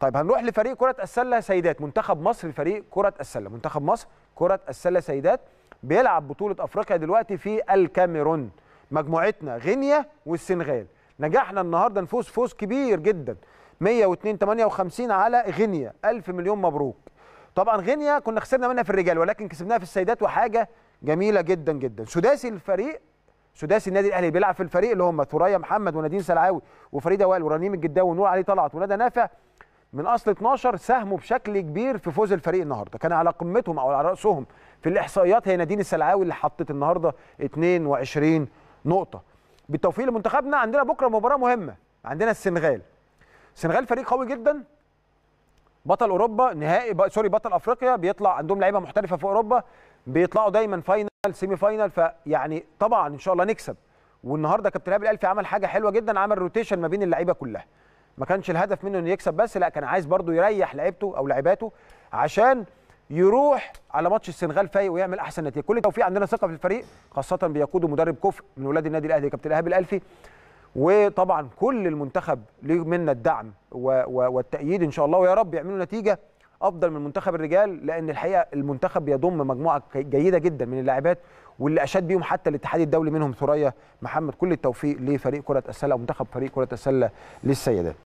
طيب هنروح لفريق كره السله سيدات منتخب مصر فريق كره السله منتخب مصر كره السله سيدات بيلعب بطوله افريقيا دلوقتي في الكاميرون مجموعتنا غينيا والسنغال نجحنا النهارده نفوز فوز كبير جدا 102 58 على غينيا 1000 مليون مبروك طبعا غينيا كنا خسرنا منها في الرجال ولكن كسبناها في السيدات وحاجه جميله جدا جدا سداسي الفريق سداسي النادي الاهلي بيلعب في الفريق اللي هم ثريا محمد ونادين سلعاوي وفريده وائل ورنيم الجداوي ونور علي طلعت وندى نافع من اصل 12 ساهموا بشكل كبير في فوز الفريق النهارده كان على قمتهم او على راسهم في الاحصائيات هي نادين السلعاوي اللي حطت النهارده 22 نقطه بالتوفيق لمنتخبنا عندنا بكره مباراه مهمه عندنا السنغال السنغال فريق قوي جدا بطل اوروبا نهائي ب... سوري بطل افريقيا بيطلع عندهم لعيبه محترفه في اوروبا بيطلعوا دايما فاينل سيمي فاينل فيعني طبعا ان شاء الله نكسب والنهارده كابتن هاب الالفي عمل حاجه حلوه جدا عمل روتيشن ما بين اللعيبه كلها ما كانش الهدف منه انه يكسب بس لا كان عايز برضه يريح لعيبته او لعيباته عشان يروح على ماتش السنغال فايق ويعمل احسن نتيجه كل التوفيق عندنا ثقه في الفريق خاصه بيقوده مدرب كفء من اولاد النادي الاهلي كابتن ايهاب الالفي وطبعا كل المنتخب ليه منا الدعم والتأييد ان شاء الله ويا رب يعملوا نتيجه افضل من منتخب الرجال لان الحقيقه المنتخب بيضم مجموعه جيده جدا من اللاعبات واللي اشاد بيهم حتى الاتحاد الدولي منهم ثريا محمد كل التوفيق لفريق كره السله ومنتخب فريق كره السله للسيدات